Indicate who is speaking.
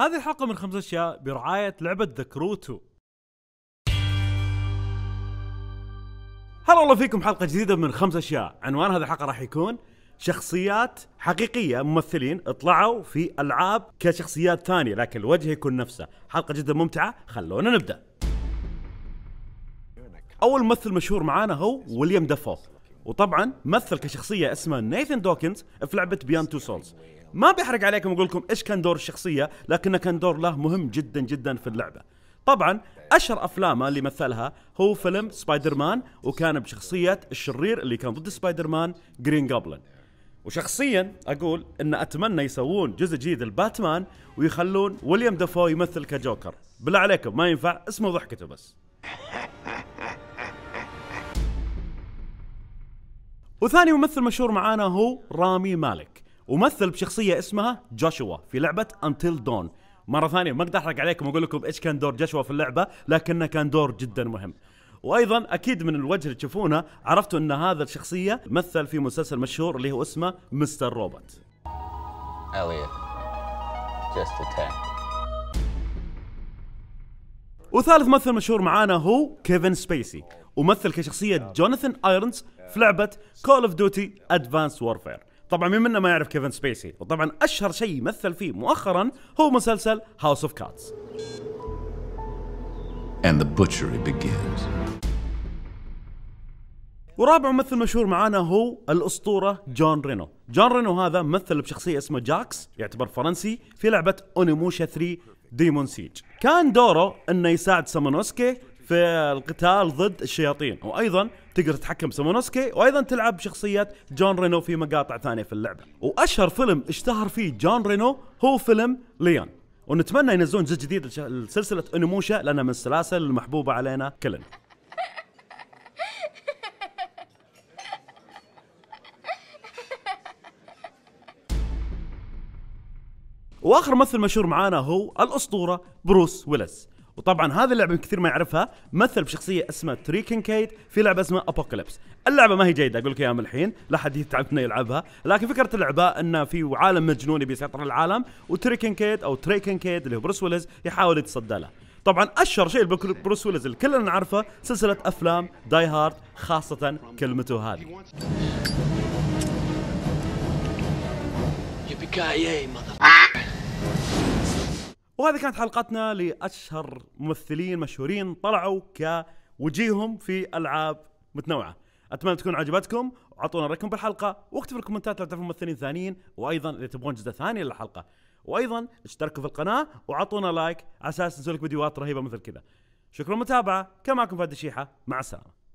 Speaker 1: هذه الحلقة من خمس أشياء برعاية لعبة ذكروتو هلا والله فيكم حلقة جديدة من خمس أشياء عنوان هذه الحلقة راح يكون شخصيات حقيقية ممثلين اطلعوا في ألعاب كشخصيات ثانية لكن الوجه يكون نفسه حلقة جدا ممتعة خلونا نبدأ أول ممثل مشهور معانا هو ويليام دافو وطبعا مثل كشخصيه اسمها نايثن دوكنز في لعبه بيان تو سولز ما بحرق عليكم واقول لكم ايش كان دور الشخصيه لكنه كان دور له مهم جدا جدا في اللعبه طبعا اشهر افلامه اللي مثلها هو فيلم سبايدر مان وكان بشخصيه الشرير اللي كان ضد سبايدر مان جرين جابلن وشخصيا اقول ان اتمنى يسوون جزء جديد لباتمان ويخلون ويليام دافو يمثل كجوكر بالله عليكم ما ينفع اسمه ضحكته بس وثاني ممثل مشهور معانا هو رامي مالك ومثل بشخصيه اسمها جوشوا في لعبه Until Dawn مرة ثانية ما اقدر احرق عليكم واقول لكم ايش كان دور جشوا في اللعبة لكنه كان دور جدا مهم. وايضا اكيد من الوجه اللي تشوفونه عرفتوا ان هذا الشخصية مثل في مسلسل مشهور اللي هو اسمه مستر روبوت. وثالث ممثل مشهور معانا هو كيفن سبيسي ومثل كشخصيه آه. جوناثان ايرنز آه. في لعبه كول اوف ديوتي ادفانس وورفير طبعا مين منا ما يعرف كيفن سبيسي وطبعا اشهر شيء مثل فيه مؤخرا هو مسلسل هاوس اوف كاتس And the butchery begins. ورابع ممثل مشهور معانا هو الاسطوره جون رينو جون رينو هذا مثل بشخصيه اسمه جاكس يعتبر فرنسي في لعبه اونيموشا 3 ديمون سيج كان دوره انه يساعد سامونوسكي في القتال ضد الشياطين وايضا تقدر تتحكم بسمونوسكي وايضا تلعب بشخصيه جون رينو في مقاطع ثانيه في اللعبه واشهر فيلم اشتهر فيه جون رينو هو فيلم ليون ونتمنى ينزلون جزء جديد لسلسله انوموشا لانها من السلاسل المحبوبه علينا كلنا واخر ممثل مشهور معانا هو الاسطوره بروس ويلس وطبعا هذه اللعبه كثير ما يعرفها مثل بشخصيه اسمها تري كيت في لعبه اسمها ابوكاليبس اللعبه ما هي جيده اقول لك اياها من الحين لا حد يتعبنا يلعبها لكن فكره اللعبه ان في عالم مجنون بيسيطر العالم وتري كيت او تري كيد اللي هو بروس ويلز يحاول يتصدى له طبعا اشهر شيء بروس ويلز اللي كلنا نعرفه سلسله افلام داي هارد خاصه كلمته هذه يبكاي وهذه كانت حلقتنا لاشهر ممثلين مشهورين طلعوا كوجيههم في العاب متنوعه اتمنى تكون عجبتكم واعطونا رايكم بالحلقه واكتبوا الكومنتات لو تعرفون ممثلين ثانيين وايضا اذا تبغون جزء ثاني للحلقه وايضا اشتركوا في القناه واعطونا لايك على اساس نسوي لك فيديوهات رهيبه مثل كذا شكرا للمتابعه كان معكم فهد الشيحه مع السلامه